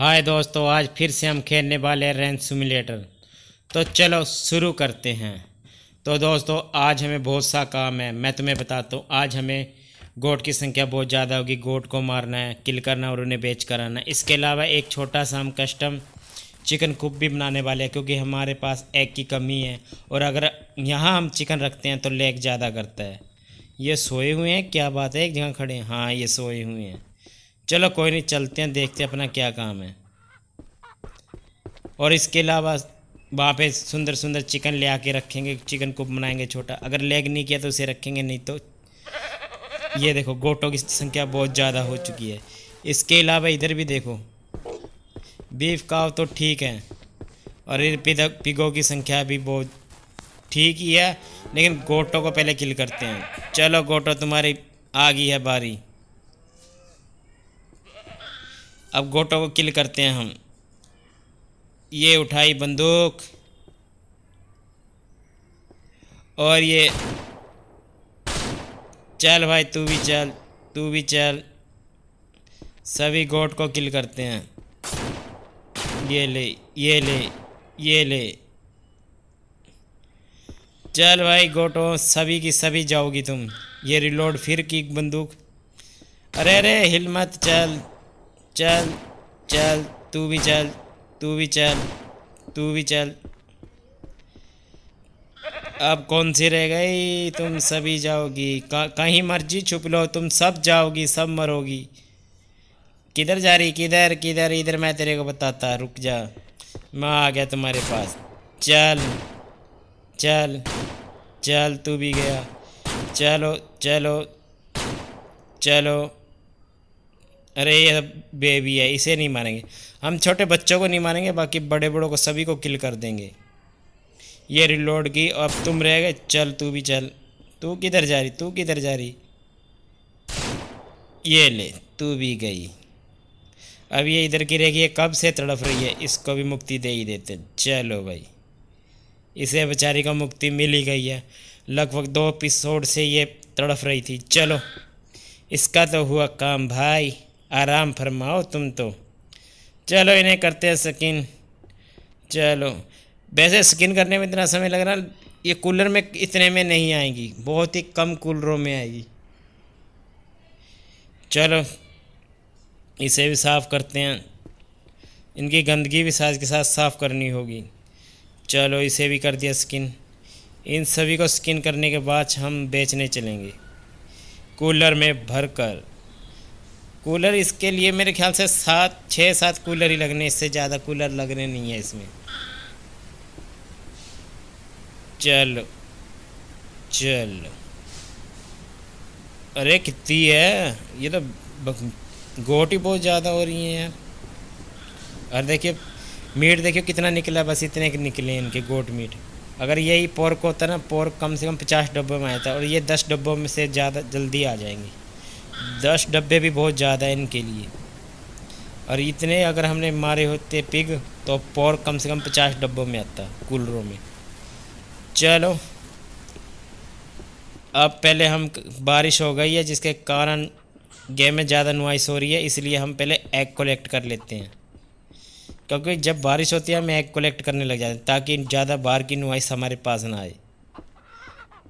हाय दोस्तों आज फिर से हम खेलने वाले रेन सिमुलेटर तो चलो शुरू करते हैं तो दोस्तों आज हमें बहुत सा काम है मैं तुम्हें बताता हूँ आज हमें गोट की संख्या बहुत ज़्यादा होगी गोट को मारना है किल करना है और उन्हें बेच कर आना इसके अलावा एक छोटा सा हम कस्टम चिकन कुप भी बनाने वाले हैं क्योंकि हमारे पास एग की कमी है और अगर यहाँ हम चिकन रखते हैं तो लेग ज़्यादा करता है ये सोए हुए हैं क्या बात है एक जगह खड़े हैं हाँ ये सोए हुए हैं चलो कोई नहीं चलते हैं देखते हैं अपना क्या काम है और इसके अलावा वहाँ पे सुंदर सुंदर चिकन ले आके रखेंगे चिकन को बनाएंगे छोटा अगर लेग नहीं किया तो उसे रखेंगे नहीं तो ये देखो गोटों की संख्या बहुत ज़्यादा हो चुकी है इसके अलावा इधर भी देखो बीफ काव तो ठीक है और इधर पिगो की संख्या भी बहुत ठीक ही है लेकिन गोटों को पहले किल करते हैं चलो गोटो तुम्हारी आ गई है बारी अब गोटो को किल करते हैं हम ये उठाई बंदूक और ये चल भाई तू भी चल तू भी चल सभी गोट को किल करते हैं ये ले ये ले ये ले चल भाई गोटो सभी की सभी जाओगी तुम ये रिलोड फिर की बंदूक अरे अरे हिलमत चल चल चल तू भी चल तू भी चल तू भी चल अब कौन सी रह गई तुम सभी जाओगी कहीं मर्जी छुप लो तुम सब जाओगी सब मरोगी किधर जा रही किधर किधर इधर मैं तेरे को बताता रुक जा मैं आ गया तुम्हारे पास चल चल चल तू भी गया चलो चलो चलो अरे ये बेबी है इसे नहीं मारेंगे हम छोटे बच्चों को नहीं मारेंगे बाकी बड़े बड़ों को सभी को किल कर देंगे ये रिलोड की अब तुम रह गए चल तू भी चल तू किधर जा रही तू किधर जा रही ये ले तू भी गई अब ये इधर की रहेगी कब से तड़फ रही है इसको भी मुक्ति दे ही देते चलो भाई इसे बेचारी को मुक्ति मिल ही गई है लगभग दो एपिसोड से ये तड़फ रही थी चलो इसका तो हुआ काम भाई आराम फरमाओ तुम तो चलो इन्हें करते हैं स्किन चलो वैसे स्किन करने में इतना समय लग रहा ये कूलर में इतने में नहीं आएगी बहुत ही कम कूलरों में आएगी चलो इसे भी साफ़ करते हैं इनकी गंदगी भी साथ के साथ साफ़ करनी होगी चलो इसे भी कर दिया स्किन इन सभी को स्किन करने के बाद हम बेचने चलेंगे कूलर में भर कर कूलर इसके लिए मेरे ख्याल से सात छः सात कूलर ही लगने इससे ज़्यादा कूलर लगने नहीं है इसमें चलो चलो अरे कितनी है ये तो गोट ही बहुत ज़्यादा हो रही है यार और देखिए मीट देखिए कितना निकला बस इतने निकले इनके गोट मीट अगर यही पोर्क होता ना पोर्क कम से कम पचास डब्बों में आया था और ये दस डब्बों में से ज़्यादा जल्दी आ जाएंगी दस डब्बे भी बहुत ज़्यादा है इनके लिए और इतने अगर हमने मारे होते पिग तो पौर कम से कम पचास डब्बों में आता कूलरों में चलो अब पहले हम बारिश हो गई है जिसके कारण गेम में ज़्यादा नुमाइश हो रही है इसलिए हम पहले एग कलेक्ट कर लेते हैं क्योंकि जब बारिश होती है हम एग कलेक्ट करने लग जाते हैं ताकि ज़्यादा बाहर की नुमाइश हमारे पास ना आए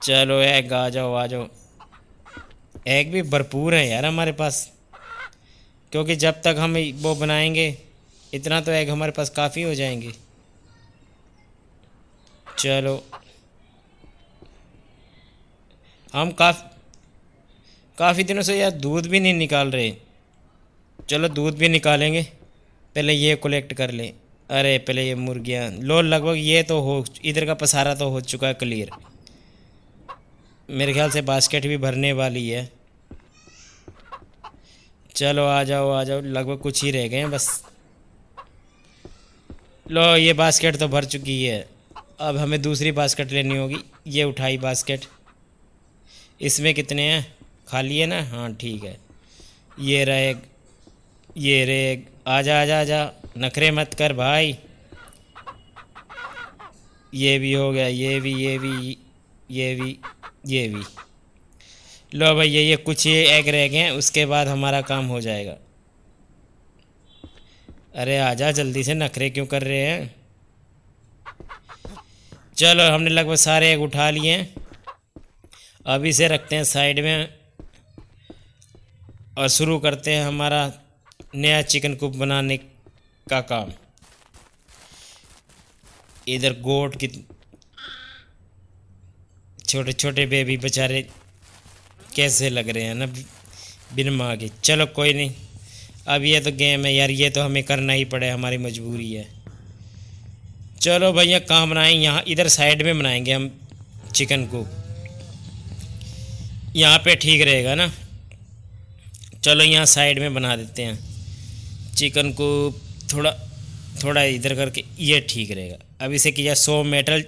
चलो एग आ जाओ आ जाओ एग भी भरपूर है यार हमारे पास क्योंकि जब तक हम वो बनाएंगे इतना तो एग हमारे पास काफ़ी हो जाएंगे चलो हम काफ़ काफ़ी दिनों से यार दूध भी नहीं निकाल रहे चलो दूध भी निकालेंगे पहले ये कलेक्ट कर लें अरे पहले ये मुर्गियाँ लो लगभग ये तो हो इधर का पसारा तो हो चुका है क्लियर मेरे ख्याल से बास्केट भी भरने वाली है चलो आ जाओ आ जाओ लगभग कुछ ही रह गए हैं बस लो ये बास्केट तो भर चुकी है अब हमें दूसरी बास्केट लेनी होगी ये उठाई बास्केट इसमें कितने हैं खाली है ना हाँ ठीक है ये रहे ये रेग जा आ जा नखरे मत कर भाई ये भी हो गया ये भी ये भी ये भी ये भी लो भैया ये कुछ ये एग रह गए उसके बाद हमारा काम हो जाएगा अरे आजा जल्दी से नखरे क्यों कर रहे हैं चलो हमने लगभग सारे एग उठा लिए हैं अभी से रखते हैं साइड में और शुरू करते हैं हमारा नया चिकन कुप बनाने का काम इधर गोट कित छोटे छोटे बेबी बेचारे कैसे लग रहे हैं ना बिन माँ के चलो कोई नहीं अब ये तो गेम है यार ये तो हमें करना ही पड़े हमारी मजबूरी है चलो भैया कहाँ बनाए यहाँ इधर साइड में बनाएंगे हम चिकन को यहाँ पे ठीक रहेगा ना चलो यहाँ साइड में बना देते हैं चिकन को थोड़ा थोड़ा इधर करके ये ठीक रहेगा अब इसे किया सौ मेटल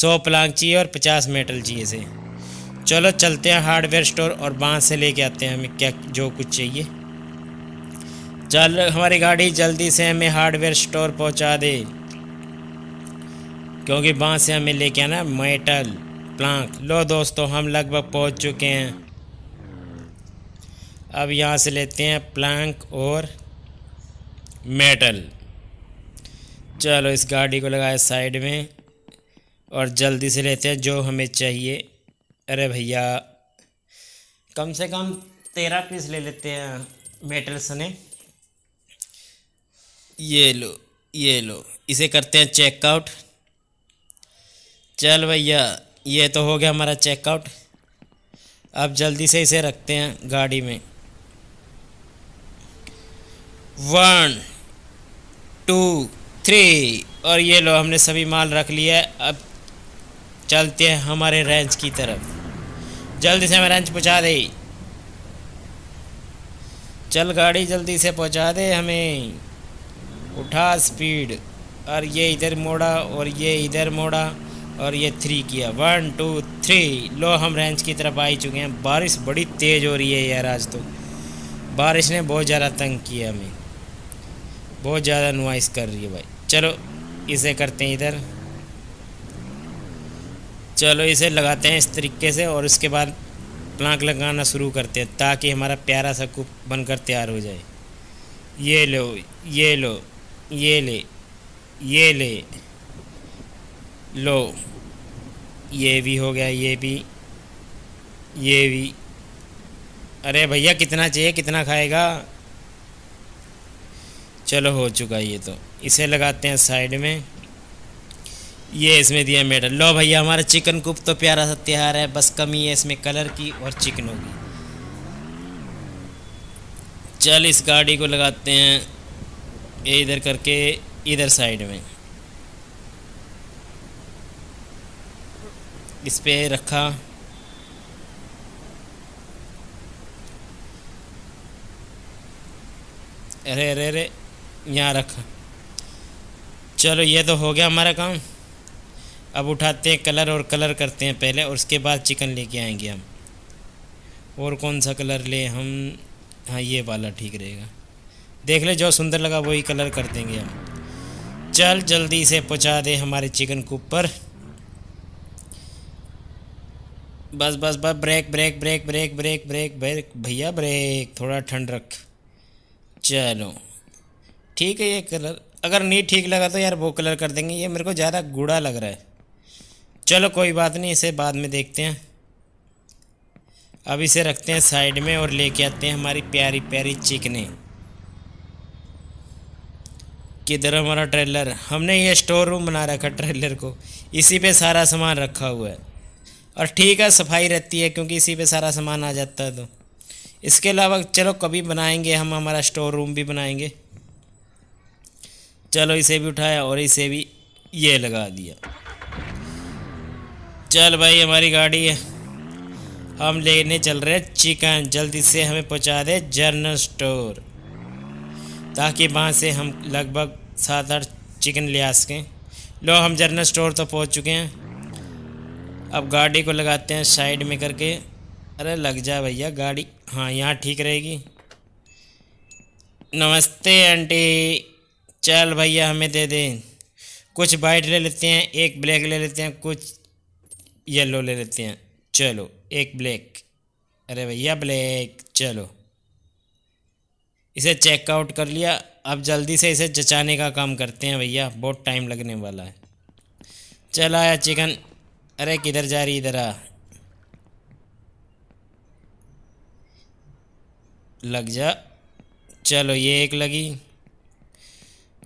सौ प्लांग चाहिए और पचास मेटल चाहिए से चलो चलते हैं हार्डवेयर स्टोर और बाँस से लेके आते हैं हमें क्या जो कुछ चाहिए चल हमारी गाड़ी जल्दी से हमें हार्डवेयर स्टोर पहुंचा दे क्योंकि बाँस से हमें लेके आना मेटल प्लांक लो दोस्तों हम लगभग पहुंच चुके हैं अब यहाँ से लेते हैं प्लांक और मेटल चलो इस गाड़ी को लगाए साइड में और जल्दी से लेते हैं जो हमें चाहिए अरे भैया कम से कम तेरह पीस ले लेते हैं मेटल सने ये लो ये लो इसे करते हैं चेकआउट चल भैया ये तो हो गया हमारा चेकआउट अब जल्दी से इसे रखते हैं गाड़ी में वन टू थ्री और ये लो हमने सभी माल रख लिया है अब चलते हैं हमारे रेंज की तरफ जल्दी से हमें रेंज पहुँचा दे चल गाड़ी जल्दी से पहुँचा दे हमें उठा स्पीड और ये इधर मोड़ा और ये इधर मोड़ा और ये थ्री किया वन टू थ्री लो हम रेंज की तरफ आ ही चुके हैं बारिश बड़ी तेज़ हो रही है यार आज तो बारिश ने बहुत ज़्यादा तंग किया हमें बहुत ज़्यादा नुमाइश कर रही है भाई चलो इसे करते हैं इधर चलो इसे लगाते हैं इस तरीके से और उसके बाद प्लांक लगाना शुरू करते हैं ताकि हमारा प्यारा सा कुप बनकर तैयार हो जाए ये लो ये लो ये ले ये ले लो ये भी हो गया ये भी ये भी अरे भैया कितना चाहिए कितना खाएगा चलो हो चुका ये तो इसे लगाते हैं साइड में ये इसमें दिया मेडल लो भैया हमारा चिकन कुप तो प्यारा सा त्यौहार है बस कमी है इसमें कलर की और चिकनों की चल इस गाड़ी को लगाते हैं ये इधर करके इधर साइड में इस पर रखा अरे अरे अरे यहाँ रखा चलो ये तो हो गया हमारा काम अब उठाते हैं कलर और कलर करते हैं पहले और उसके बाद चिकन लेके आएंगे हम और कौन सा कलर ले हम हाँ ये वाला ठीक रहेगा देख ले जो सुंदर लगा वही कलर कर देंगे हम चल जल्दी से पहुँचा दे हमारे चिकन को ऊपर बस बस बस brake brake brake brake brake brake brake भैया ब्रेक थोड़ा ठंड रख चलो ठीक है ये कलर अगर नहीं ठीक लगा तो यार वो कलर कर देंगे ये मेरे को ज़्यादा गूढ़ा लग रहा है चलो कोई बात नहीं इसे बाद में देखते हैं अब इसे रखते हैं साइड में और लेके आते हैं हमारी प्यारी प्यारी चिकने किधर हमारा ट्रेलर हमने ये स्टोर रूम बना रखा ट्रेलर को इसी पे सारा सामान रखा हुआ है और ठीक है सफाई रहती है क्योंकि इसी पे सारा सामान आ जाता है तो इसके अलावा चलो कभी बनाएंगे हम हमारा स्टोर रूम भी बनाएंगे चलो इसे भी उठाया और इसे भी ये लगा दिया चल भाई हमारी गाड़ी है हम लेने चल रहे हैं चिकन जल्दी से हमें पहुंचा दे जनरल स्टोर ताकि वहाँ से हम लगभग सात आठ चिकन ले आ सकें लो हम जनरल स्टोर तो पहुंच चुके हैं अब गाड़ी को लगाते हैं साइड में करके अरे लग जा भैया गाड़ी हाँ यहाँ ठीक रहेगी नमस्ते आंटी चल भैया हमें दे दें कुछ वाइट ले लेते हैं एक ब्लैक ले लेते हैं कुछ येलो ले लेते हैं चलो एक ब्लैक अरे भैया ब्लैक चलो इसे चेकआउट कर लिया अब जल्दी से इसे जचाने का काम करते हैं भैया बहुत टाइम लगने वाला है चला आया चिकन अरे किधर जा रही इधर आ लग जा चलो ये एक लगी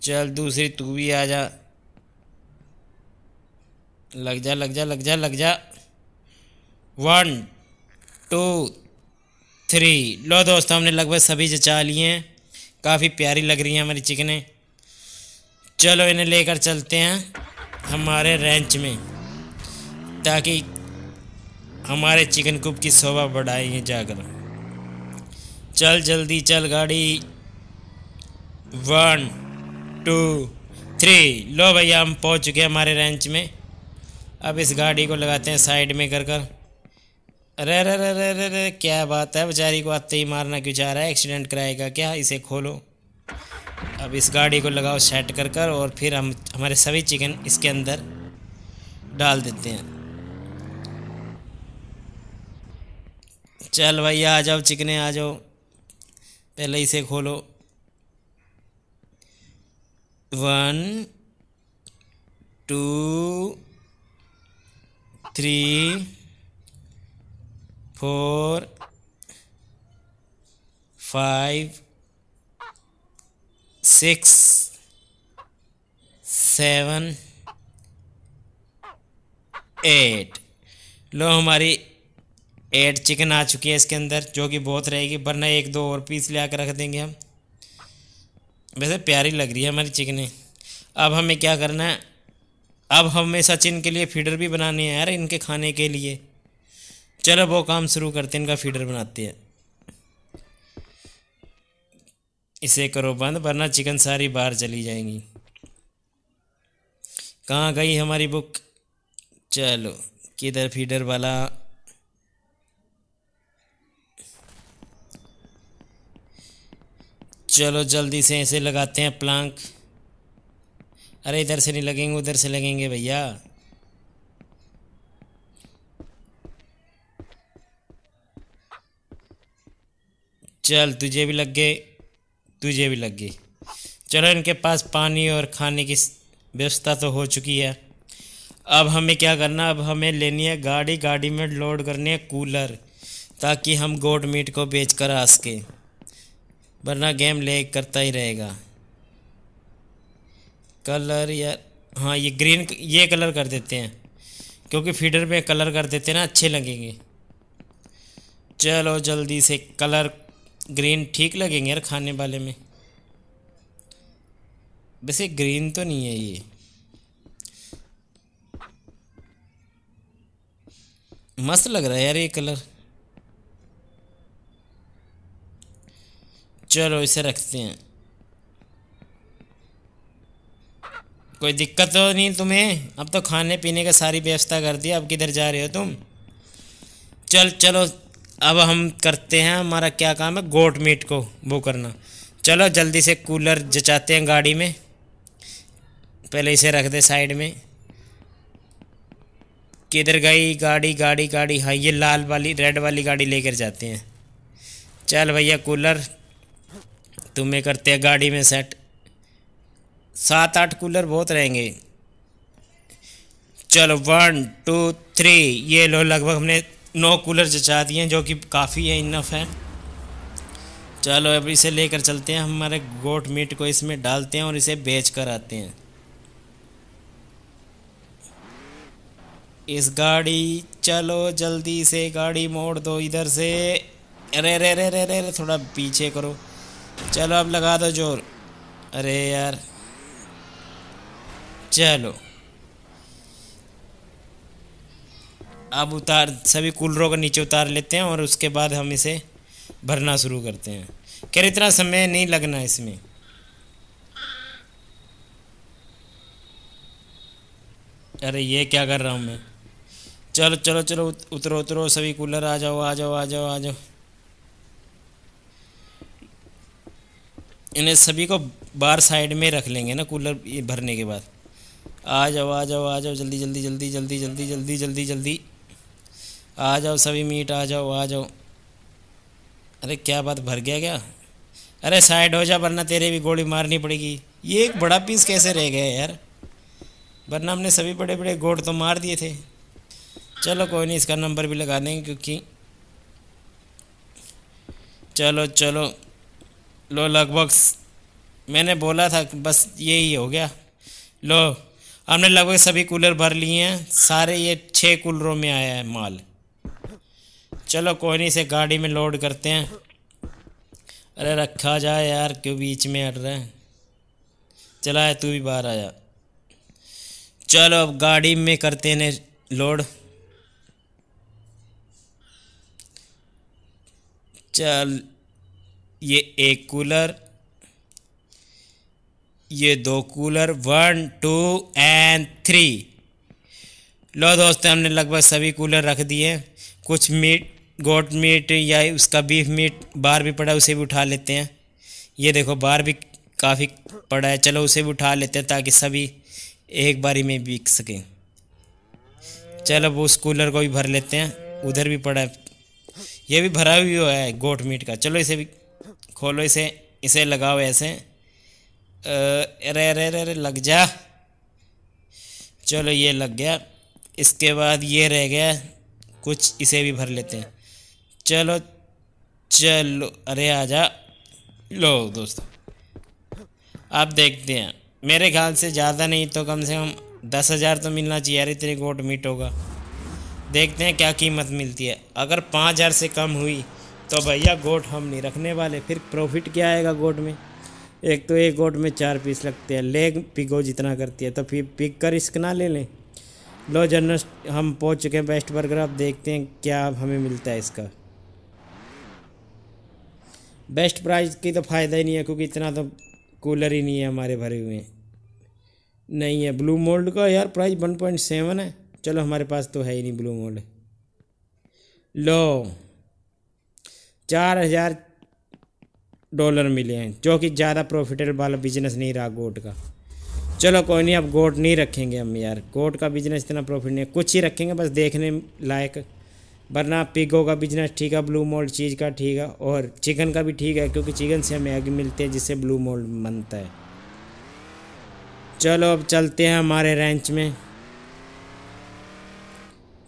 चल दूसरी तू भी आ जा लग जा लग जा लग जा लग जा वन टू थ्री लो दोस्तों हमने लगभग सभी जचा लिए हैं काफ़ी प्यारी लग रही हैं हमारी चिकने चलो इन्हें लेकर चलते हैं हमारे रेंच में ताकि हमारे चिकन कूप की शोभा बढ़ाएंगे जाकर चल जल्दी चल गाड़ी वन टू थ्री लो भैया हम पहुंच चुके हैं हमारे रेंच में अब इस गाड़ी को लगाते हैं साइड में कर कर अरे अरे अरे अरे अरे अरे क्या बात है बेचारी को आते ही मारना क्यों चाह रहा है एक्सीडेंट कराएगा क्या इसे खोलो अब इस गाड़ी को लगाओ सेट कर कर और फिर हम हमारे सभी चिकन इसके अंदर डाल देते हैं चल भैया आ जाओ चिकने आ जाओ पहले इसे खोलो one two three four five six seven eight लो हमारी एट चिकन आ चुकी है इसके अंदर जो कि बहुत रहेगी वरना एक दो और पीस ले आकर रख देंगे हम वैसे प्यारी लग रही है हमारी चिकने अब हमें क्या करना है अब हमें सचिन के लिए फीडर भी बनाने हैं यार इनके खाने के लिए चलो वो काम शुरू करते हैं इनका फीडर बनाते हैं इसे करो बंद वरना चिकन सारी बाहर चली जाएंगी कहाँ गई हमारी बुक चलो किधर फीडर वाला चलो जल्दी से ऐसे लगाते हैं प्लांक अरे इधर से नहीं लगेंगे उधर से लगेंगे भैया चल तुझे भी लग गए तुझे भी लग गए चलो इनके पास पानी और खाने की व्यवस्था तो हो चुकी है अब हमें क्या करना अब हमें लेनी है गाड़ी गाड़ी में लोड करनी है कूलर ताकि हम गोड मीट को बेच कर आ सकें वरना गेम ले करता ही रहेगा कलर या हाँ ये ग्रीन ये कलर कर देते हैं क्योंकि फीडर पे कलर कर देते हैं ना अच्छे लगेंगे चलो जल्दी से कलर ग्रीन ठीक लगेंगे यार खाने वाले में वैसे ग्रीन तो नहीं है ये मस्त लग रहा है यार ये कलर चलो इसे रखते हैं कोई दिक्कत तो नहीं तुम्हें अब तो खाने पीने का सारी व्यवस्था कर दी अब किधर जा रहे हो तुम चल चलो अब हम करते हैं हमारा क्या काम है गोट मीट को वो करना चलो जल्दी से कूलर जचाते हैं गाड़ी में पहले इसे रख दे साइड में किधर गई गाड़ी गाड़ी गाड़ी हाँ ये लाल वाली रेड वाली गाड़ी लेकर जाते हैं चल भैया कूलर तुम्हें करते हैं गाड़ी में सेट सात आठ कूलर बहुत रहेंगे चलो वन टू थ्री ये लो लगभग हमने नौ कूलर जचा दिए हैं जो कि काफ़ी है इनफ है चलो अब इसे लेकर चलते हैं हमारे गोट मीट को इसमें डालते हैं और इसे बेच कर आते हैं इस गाड़ी चलो जल्दी से गाड़ी मोड़ दो इधर से अरे अरे अरे अरे अरे थोड़ा पीछे करो चलो अब लगा दो जोर अरे यार चलो अब उतार सभी कूलरों को नीचे उतार लेते हैं और उसके बाद हम इसे भरना शुरू करते हैं खैर इतना समय नहीं लगना इसमें अरे ये क्या कर रहा हूँ मैं चलो चलो चलो उतरो उतरो सभी कूलर आ जाओ आ जाओ आ जाओ आ जाओ इन्हें सभी को बाहर साइड में रख लेंगे ना कूलर भरने के बाद आ जाओ आ जाओ आ जाओ जल्दी जल्दी जल्दी जल्दी जल्दी जल्दी जल्दी जल्दी आ जाओ सभी मीट आ जाओ आ जाओ अरे क्या बात भर गया क्या अरे साइड हो जा वरना तेरे भी गोली मारनी पड़ेगी ये एक बड़ा पीस कैसे रह गया यार वरना हमने सभी बड़े बड़े गोड़ तो मार दिए थे चलो कोई नहीं इसका नंबर भी लगा देंगे क्योंकि चलो चलो लो लगभग मैंने बोला था बस यही हो गया लो हमने लगभग सभी कूलर भर लिए हैं सारे ये छः कूलरों में आया है माल चलो कोई नहीं से गाड़ी में लोड करते हैं अरे रखा जाए यार क्यों बीच में अट रहे हैं चला है तू भी बाहर आया चलो अब गाड़ी में करते हैं लोड चल ये एक कूलर ये दो cooler one two and three लो दोस्तों हमने लगभग सभी कूलर रख दिए कुछ मीट गोट मीट या उसका बीफ मीट बाहर भी पड़ा उसे भी उठा लेते हैं ये देखो बाहर भी काफ़ी पड़ा है चलो उसे भी उठा लेते हैं ताकि सभी एक बारी में बिक सकें चलो वो उस कूलर को भी भर लेते हैं उधर भी पड़ा है ये भी भरा हुआ है गोट मीट का चलो इसे भी खोलो इसे इसे लगाओ ऐसे अरे अरे अरे अरे लग जा चलो ये लग गया इसके बाद ये रह गया कुछ इसे भी भर लेते हैं चलो चलो अरे आ जा लो दोस्तों आप देखते हैं मेरे ख्याल से ज़्यादा नहीं तो कम से कम दस हज़ार तो मिलना चाहिए अरे तेरे गोट मीट होगा देखते हैं क्या कीमत मिलती है अगर पाँच हज़ार से कम हुई तो भैया गोट हम नहीं रखने वाले फिर प्रॉफिट क्या आएगा गोट में एक तो एक गोट में चार पीस लगते हैं लेग पिगो जितना करती है तो फिर पिक कर रिस्क ना ले लें लो जर्नलिस्ट हम पहुंच चुके हैं बेस्ट बर्गर आप देखते हैं क्या हमें मिलता है इसका बेस्ट प्राइस की तो फ़ायदा ही नहीं है क्योंकि इतना तो कूलर ही नहीं है हमारे भरे हुए नहीं है ब्लू मोल्ड का यार प्राइस वन पॉइंट सेवन है चलो हमारे पास तो है ही नहीं ब्लू मोल्ड लो चार हज़ार डॉलर मिले हैं जो कि ज़्यादा प्रॉफिटेबल वाला बिजनेस नहीं रहा गोट का चलो कोई नहीं अब गोट नहीं रखेंगे हम यार गोट का बिजनेस इतना प्रॉफिट नहीं कुछ ही रखेंगे बस देखने लायक वरना पिगो का बिजनेस ठीक है ब्लू मोल्ड चीज़ का ठीक है और चिकन का भी ठीक है क्योंकि चिकन से हमें एग मिलते हैं जिससे ब्लू मोल्ड बनता है चलो अब चलते हैं हमारे रेंच में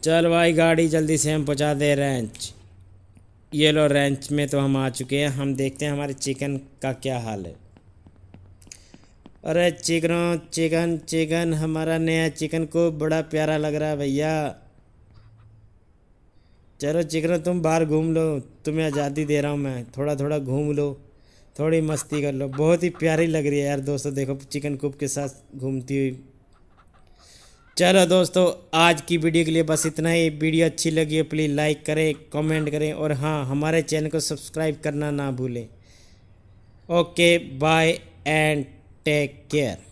चल भाई गाड़ी जल्दी से हम पहुंचा दे रेंच येलो रेंच में तो हम आ चुके हैं हम देखते हैं हमारे चिकन का क्या हाल है अरे चिकनों चिकन चिकन हमारा नया चिकन को बड़ा प्यारा लग रहा है भैया चलो चिकनों तुम बाहर घूम लो तुम्हें आज़ादी दे रहा हूँ मैं थोड़ा थोड़ा घूम लो थोड़ी मस्ती कर लो बहुत ही प्यारी लग रही है यार दोस्तों देखो चिकन कूप के साथ घूमती हुई चलो दोस्तों आज की वीडियो के लिए बस इतना ही वीडियो अच्छी लगी हो प्लीज़ लाइक करें कमेंट करें और हाँ हमारे चैनल को सब्सक्राइब करना ना भूलें okay bye and take care